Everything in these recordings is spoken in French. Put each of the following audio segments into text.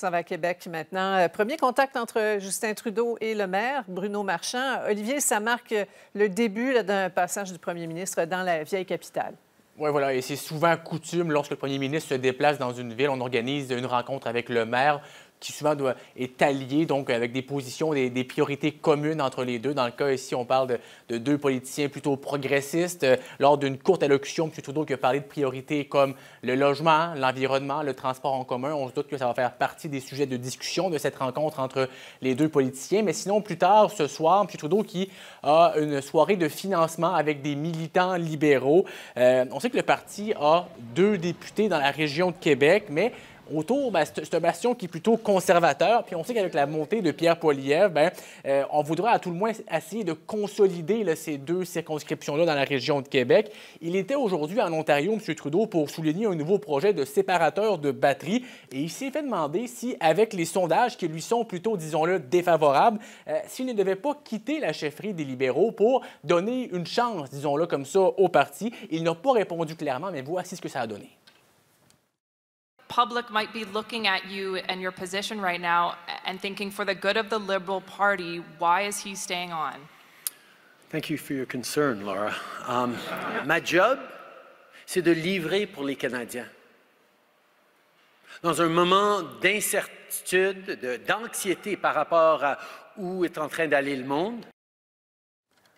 s'en va à Québec maintenant. Euh, premier contact entre Justin Trudeau et le maire, Bruno Marchand. Olivier, ça marque le début d'un passage du premier ministre dans la vieille capitale. Oui, voilà. Et c'est souvent coutume, lorsque le premier ministre se déplace dans une ville, on organise une rencontre avec le maire qui souvent doit, est allié, donc avec des positions, des, priorités communes entre les deux. Dans le cas ici, on parle de, deux politiciens plutôt progressistes. Euh, lors d'une courte allocution, M. Trudeau qui a parlé de priorités comme le logement, l'environnement, le transport en commun. On se doute que ça va faire partie des sujets de discussion de cette rencontre entre les deux politiciens. Mais sinon, plus tard ce soir, M. Trudeau qui a une soirée de financement avec des militants libéraux. Euh, on sait que le parti a deux députés dans la région de Québec, mais autour, ben, c'est un bastion qui est plutôt conservateur. Puis on sait qu'avec la montée de Pierre Poilievre, ben, euh, on voudra à tout le moins essayer de consolider ces deux circonscriptions-là dans la région de Québec. Il était aujourd'hui en Ontario, M. Trudeau, pour souligner un nouveau projet de séparateur de batteries. Et il s'est fait demander si, avec les sondages qui lui sont plutôt, disons-le, défavorables, euh, s'il ne devait pas quitter la chefferie des libéraux pour donner une chance, disons-le comme ça, au parti. Il n'a pas répondu clairement, mais voici ce que ça a donné public might be looking at you and your position right now and thinking, for the good of the Liberal Party, why is he staying on? Thank you for your concern, Laura. Um, ma job, c'est de livrer pour les Canadiens. Dans un moment d'incertitude, d'anxiété par rapport à où est en train d'aller le monde,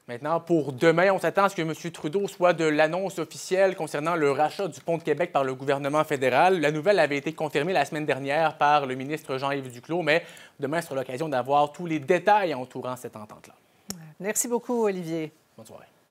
Maintenant, pour demain, on s'attend à ce que M. Trudeau soit de l'annonce officielle concernant le rachat du pont de Québec par le gouvernement fédéral. La nouvelle avait été confirmée la semaine dernière par le ministre Jean-Yves Duclos, mais demain sera l'occasion d'avoir tous les détails entourant cette entente-là. Merci beaucoup, Olivier. Bonne soirée.